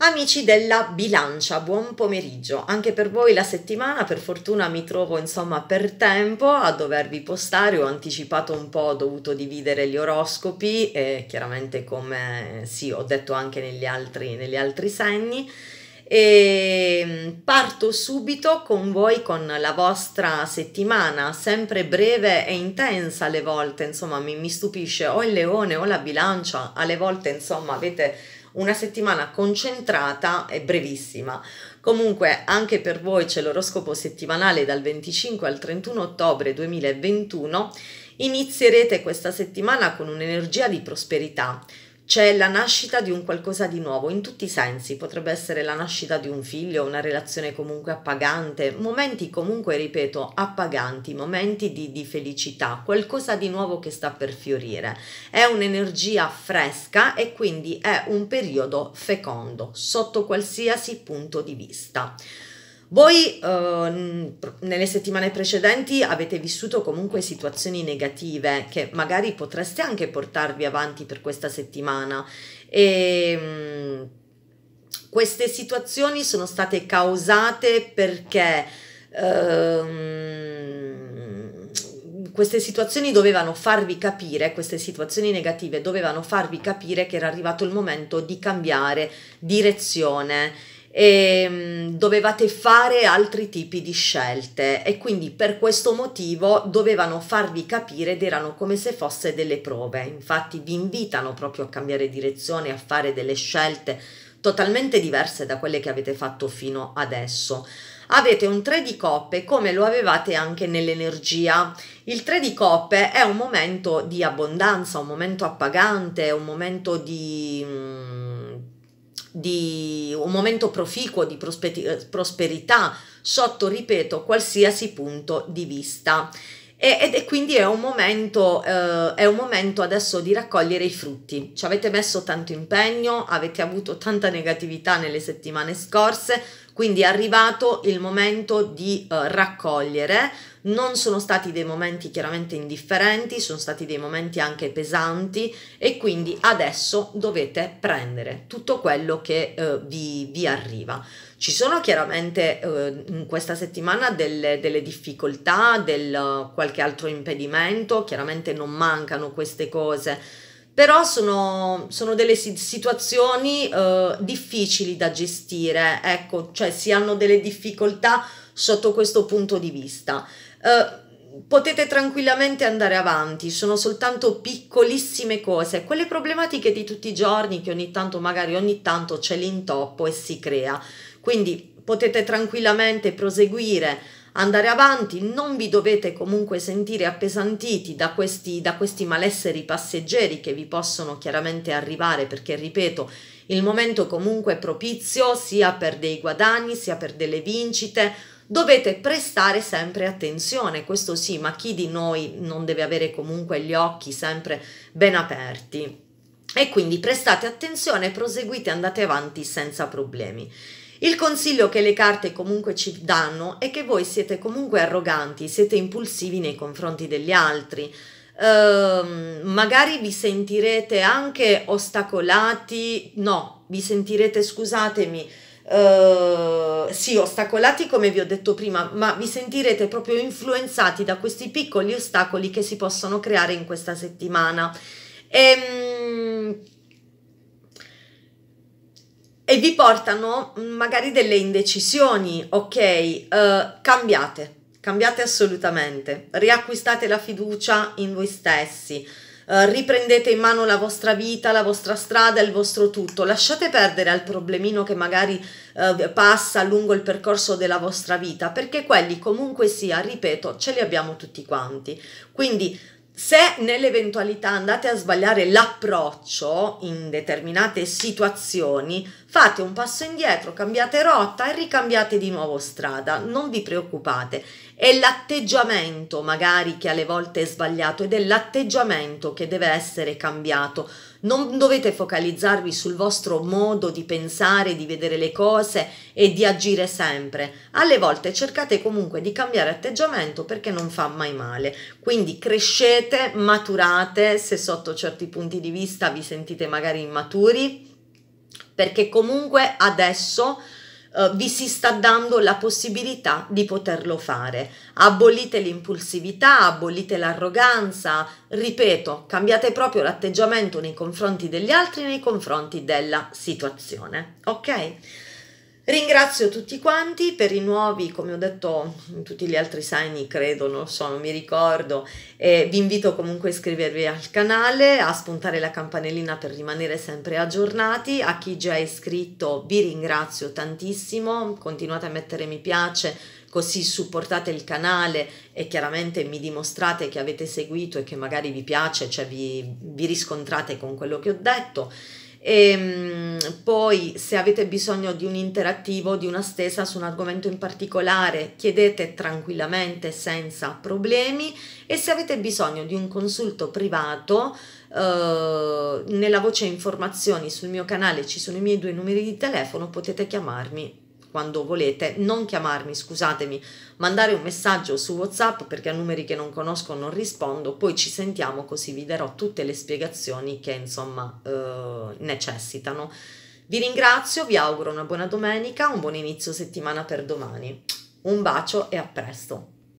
Amici della bilancia, buon pomeriggio. Anche per voi la settimana, per fortuna mi trovo insomma per tempo a dovervi postare, ho anticipato un po', ho dovuto dividere gli oroscopi e chiaramente come sì, ho detto anche negli altri, negli altri segni. E ehm, parto subito con voi con la vostra settimana, sempre breve e intensa alle volte, insomma mi, mi stupisce o il leone o la bilancia, alle volte insomma avete una settimana concentrata e brevissima. Comunque anche per voi c'è l'oroscopo settimanale dal 25 al 31 ottobre 2021. Inizierete questa settimana con un'energia di prosperità c'è la nascita di un qualcosa di nuovo in tutti i sensi, potrebbe essere la nascita di un figlio, una relazione comunque appagante, momenti comunque, ripeto, appaganti, momenti di, di felicità, qualcosa di nuovo che sta per fiorire. È un'energia fresca e quindi è un periodo fecondo sotto qualsiasi punto di vista. Voi eh, nelle settimane precedenti avete vissuto comunque situazioni negative che magari potreste anche portarvi avanti per questa settimana e ehm, mh, queste situazioni sono state causate perché ehm, queste situazioni dovevano farvi capire, queste situazioni negative dovevano farvi capire che era arrivato il momento di cambiare direzione e ehm, dovevate fare altri tipi di scelte e quindi per questo motivo dovevano farvi capire ed erano come se fosse delle prove. Infatti vi invitano proprio a cambiare direzione, a fare delle scelte totalmente diverse da quelle che avete fatto fino adesso. Avete un 3 di coppe come lo avevate anche nell'energia. Il 3 di coppe è un momento di abbondanza, un momento appagante, un momento di... Mm, di un momento proficuo di eh, prosperità sotto, ripeto, qualsiasi punto di vista. E, ed è quindi è un, momento, eh, è un momento adesso di raccogliere i frutti. Ci avete messo tanto impegno, avete avuto tanta negatività nelle settimane scorse, quindi è arrivato il momento di eh, raccogliere. Non sono stati dei momenti chiaramente indifferenti, sono stati dei momenti anche pesanti e quindi adesso dovete prendere tutto quello che eh, vi, vi, arriva. Ci sono chiaramente eh, in questa settimana delle, delle difficoltà, del, qualche altro impedimento, chiaramente non mancano queste cose però sono, sono delle situazioni eh, difficili da gestire, ecco, cioè si hanno delle difficoltà sotto questo punto di vista. Eh, potete tranquillamente andare avanti, sono soltanto piccolissime cose, quelle problematiche di tutti i giorni che ogni tanto magari ogni tanto c'è l'intoppo e si crea. Quindi potete tranquillamente proseguire andare avanti, non vi dovete comunque sentire appesantiti da questi, da questi malesseri passeggeri che vi possono chiaramente arrivare perché, ripeto, il momento comunque è propizio sia per dei guadagni sia per delle vincite. Dovete prestare sempre attenzione, questo sì, ma chi di noi non deve avere comunque gli occhi sempre ben aperti? E quindi prestate attenzione, proseguite, andate avanti senza problemi. Il consiglio che le carte comunque ci danno è che voi siete comunque arroganti, siete impulsivi nei confronti degli altri. Ehm, magari vi sentirete anche ostacolati, no, vi sentirete, scusatemi, Uh, sì, ostacolati come vi ho detto prima, ma vi sentirete proprio influenzati da questi piccoli ostacoli che si possono creare in questa settimana. E, um, vi portano mm, magari delle indecisioni, ok? Uh, cambiate, cambiate assolutamente, riacquistate la fiducia in voi stessi, uh, riprendete in mano la vostra vita, la vostra strada, il vostro tutto, lasciate perdere al problemino che magari uh, passa lungo il percorso della vostra vita, perché quelli comunque sia, ripeto, ce li abbiamo tutti quanti. Quindi se nell'eventualità andate a sbagliare l'approccio in determinate situazioni, fate un passo indietro, cambiate rotta e ricambiate di nuovo strada, non vi preoccupate. È l'atteggiamento magari che alle volte è sbagliato ed è l'atteggiamento che deve essere cambiato, non dovete focalizzarvi sul vostro modo di pensare, di vedere le cose e di agire sempre. Alle volte cercate comunque di cambiare atteggiamento perché non fa mai male. Quindi crescete, maturate, se sotto certi punti di vista vi sentite magari immaturi, perché comunque adesso eh, vi si sta dando la possibilità di poterlo fare. Abolite l'impulsività, abolite l'arroganza, ripeto, cambiate proprio l'atteggiamento nei confronti degli altri, nei confronti della situazione. Ok? Ringrazio tutti quanti per i nuovi, come ho detto in tutti gli altri signi, credo, non so, non mi ricordo. Eh, vi invito comunque a iscrivervi al canale, a spuntare la campanellina per rimanere sempre aggiornati. A chi già è iscritto vi ringrazio tantissimo, continuate a mettere mi piace così supportate il canale e chiaramente mi dimostrate che avete seguito e che magari vi piace, cioè vi, vi riscontrate con quello che ho detto. E, ehm, poi se avete bisogno di un interattivo, di una stesa su un argomento in particolare, chiedete tranquillamente senza problemi e se avete bisogno di un consulto privato, eh, nella voce informazioni sul mio canale ci sono i miei due numeri di telefono, potete chiamarmi quando volete, non chiamarmi, scusatemi, mandare un messaggio su WhatsApp perché a numeri che non conosco non rispondo, poi ci sentiamo così vi darò tutte le spiegazioni che insomma eh, necessitano. Vi ringrazio, vi auguro una buona domenica, un buon inizio settimana per domani. Un bacio e a presto.